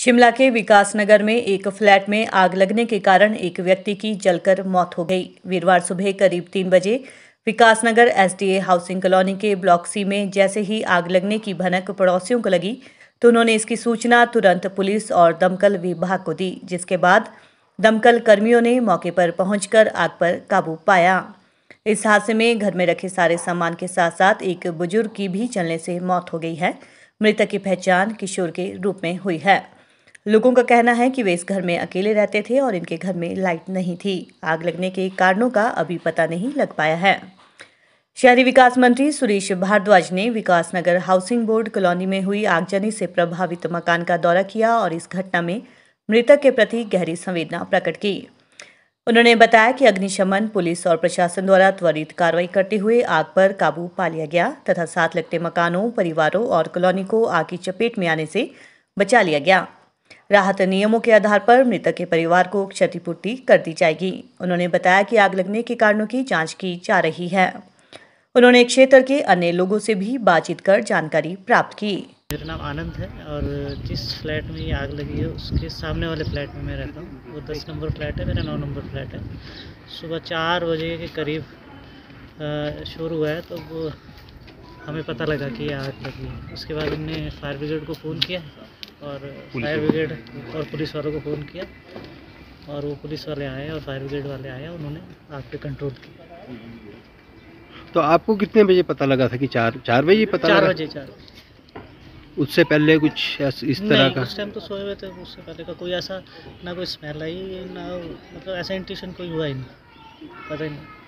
शिमला के विकासनगर में एक फ्लैट में आग लगने के कारण एक व्यक्ति की जलकर मौत हो गई वीरवार सुबह करीब तीन बजे विकासनगर एसडीए हाउसिंग कॉलोनी के ब्लॉक सी में जैसे ही आग लगने की भनक पड़ोसियों को लगी तो उन्होंने इसकी सूचना तुरंत पुलिस और दमकल विभाग को दी जिसके बाद दमकल कर्मियों ने मौके पर पहुंचकर आग पर काबू पाया इस हादसे में घर में रखे सारे सामान के साथ साथ एक बुजुर्ग की भी चलने से मौत हो गई है मृतक की पहचान किशोर के रूप में हुई है लोगों का कहना है कि वे इस घर में अकेले रहते थे और इनके घर में लाइट नहीं थी आग लगने के कारणों का अभी पता नहीं लग पाया है शहरी विकास मंत्री सुरेश भारद्वाज ने Vikas Nagar housing board colony में हुई आगजनी से प्रभावित मकान का दौरा किया और इस घटना में मृतक के प्रति गहरी संवेदना प्रकट की उन्होंने बताया कि अग्निशमन पुलिस और प्रशासन द्वारा त्वरित कार्रवाई करते हुए आग पर काबू पा लिया गया तथा साथ लगते मकानों परिवारों और कॉलोनी को आग की चपेट में आने से बचा लिया गया राहत नियमों के आधार पर मृतक के परिवार को क्षतिपूर्ति कर दी जाएगी उन्होंने बताया कि आग लगने के कारणों की जाँच की जा रही है उन्होंने क्षेत्र के अन्य लोगों से भी बातचीत कर जानकारी प्राप्त की मेरा नाम आनंद है और जिस फ्लैट में ये आग लगी है उसके सामने वाले फ्लैट में मैं रहता हूँ वो दस नंबर फ्लैट है मेरा नौ नंबर फ्लैट है सुबह चार बजे के करीब शोर हुआ है तो वो हमें पता लगा कि ये आग लगी है उसके बाद हमने फायर ब्रिगेड को फ़ोन किया और फायर ब्रिगेड और पुलिस वालों को फ़ोन किया और वो पुलिस वाले आए और फायर ब्रिगेड वाले आए उन्होंने आग पे कंट्रोल किया तो आपको कितने बजे पता लगा था कि चार चार बजे पता चार बजे चार उससे पहले कुछ इस तरह का उस टाइम तो सोए हुए थे उससे पहले का कोई ऐसा ना कोई स्मेल आई ना मतलब ऐसा इंटेंशन कोई हुआ ही नहीं पता ही नहीं